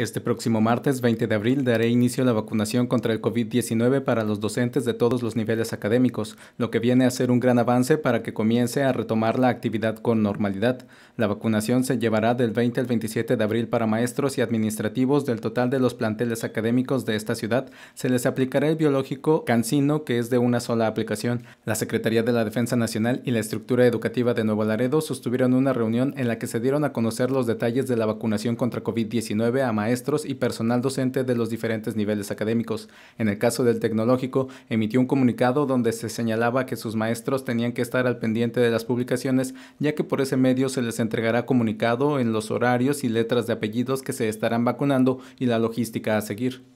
Este próximo martes 20 de abril daré inicio a la vacunación contra el COVID-19 para los docentes de todos los niveles académicos, lo que viene a ser un gran avance para que comience a retomar la actividad con normalidad. La vacunación se llevará del 20 al 27 de abril para maestros y administrativos del total de los planteles académicos de esta ciudad. Se les aplicará el biológico Cancino, que es de una sola aplicación. La Secretaría de la Defensa Nacional y la estructura educativa de Nuevo Laredo sostuvieron una reunión en la que se dieron a conocer los detalles de la vacunación contra COVID-19 a maestros maestros y personal docente de los diferentes niveles académicos. En el caso del tecnológico, emitió un comunicado donde se señalaba que sus maestros tenían que estar al pendiente de las publicaciones, ya que por ese medio se les entregará comunicado en los horarios y letras de apellidos que se estarán vacunando y la logística a seguir.